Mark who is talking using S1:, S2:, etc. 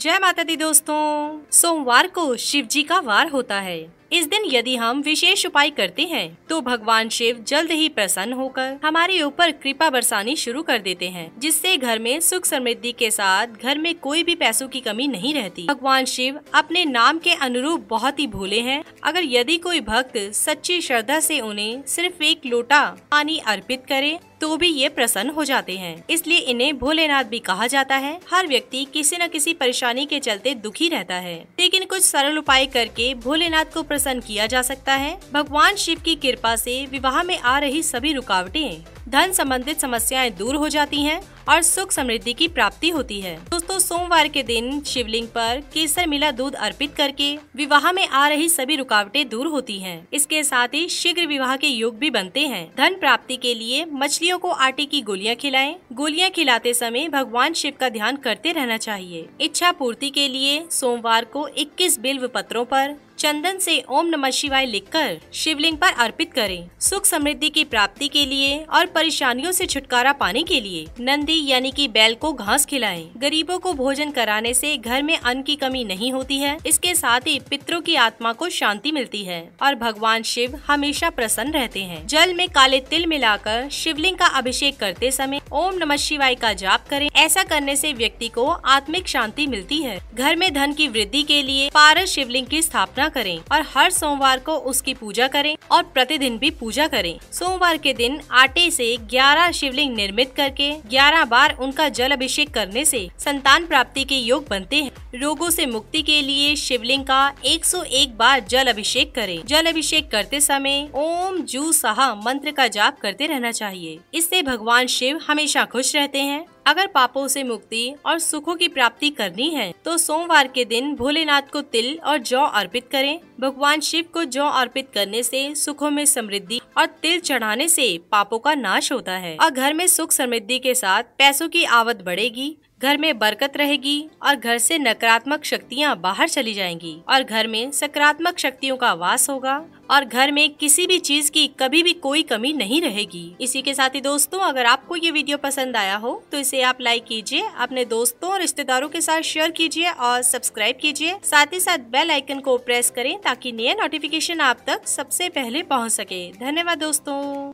S1: जय माता दी दोस्तों सोमवार को शिव जी का वार होता है इस दिन यदि हम विशेष उपाय करते हैं तो भगवान शिव जल्द ही प्रसन्न होकर हमारे ऊपर कृपा बरसानी शुरू कर देते हैं जिससे घर में सुख समृद्धि के साथ घर में कोई भी पैसों की कमी नहीं रहती भगवान शिव अपने नाम के अनुरूप बहुत ही भोले हैं अगर यदि कोई भक्त सच्ची श्रद्धा से उन्हें सिर्फ एक लोटा पानी अर्पित करे तो भी ये प्रसन्न हो जाते हैं इसलिए इन्हें भोलेनाथ भी कहा जाता है हर व्यक्ति किसी न किसी परेशानी के चलते दुखी रहता है लेकिन कुछ सरल उपाय करके भोलेनाथ को प्रसन्न किया जा सकता है भगवान शिव की कृपा से विवाह में आ रही सभी रुकावटें धन संबंधित समस्याएं दूर हो जाती हैं और सुख समृद्धि की प्राप्ति होती है तो तो सोमवार के दिन शिवलिंग पर केसर मिला दूध अर्पित करके विवाह में आ रही सभी रुकावटें दूर होती हैं। इसके साथ ही शीघ्र विवाह के योग भी बनते हैं धन प्राप्ति के लिए मछलियों को आटे की गोलियां खिलाएं। गोलियां खिलाते समय भगवान शिव का ध्यान करते रहना चाहिए इच्छा पूर्ति के लिए सोमवार को इक्कीस बिल्व पत्रों आरोप चंदन से ओम नमः शिवाय लिखकर शिवलिंग पर अर्पित करें सुख समृद्धि की प्राप्ति के लिए और परेशानियों से छुटकारा पाने के लिए नंदी यानी कि बैल को घास खिलाएं गरीबों को भोजन कराने से घर में अन्न की कमी नहीं होती है इसके साथ ही पितरों की आत्मा को शांति मिलती है और भगवान शिव हमेशा प्रसन्न रहते हैं जल में काले तिल मिलाकर शिवलिंग का अभिषेक करते समय ओम नमः शिवाय का जाप करें ऐसा करने से व्यक्ति को आत्मिक शांति मिलती है घर में धन की वृद्धि के लिए पारस शिवलिंग की स्थापना ना करें और हर सोमवार को उसकी पूजा करें और प्रतिदिन भी पूजा करें सोमवार के दिन आटे से 11 शिवलिंग निर्मित करके 11 बार उनका जल अभिषेक करने से संतान प्राप्ति के योग बनते हैं रोगों से मुक्ति के लिए शिवलिंग का 101 बार जल अभिषेक करें जल अभिषेक करते समय ओम जू सहा मंत्र का जाप करते रहना चाहिए इससे भगवान शिव हमेशा खुश रहते हैं अगर पापों से मुक्ति और सुखों की प्राप्ति करनी है तो सोमवार के दिन भोलेनाथ को तिल और जौ अर्पित करें भगवान शिव को जौ अर्पित करने से सुखों में समृद्धि और तिल चढ़ाने से पापों का नाश होता है और घर में सुख समृद्धि के साथ पैसों की आवत बढ़ेगी घर में बरकत रहेगी और घर से नकारात्मक शक्तियाँ बाहर चली जाएंगी और घर में सकारात्मक शक्तियों का वास होगा और घर में किसी भी चीज की कभी भी कोई कमी नहीं रहेगी इसी के साथ ही दोस्तों अगर आपको ये वीडियो पसंद आया हो तो इसे आप लाइक कीजिए अपने दोस्तों और रिश्तेदारों के साथ शेयर कीजिए और सब्सक्राइब कीजिए साथ ही साथ बेल आइकन को प्रेस करें ताकि नया नोटिफिकेशन आप तक सबसे पहले पहुँच सके धन्यवाद दोस्तों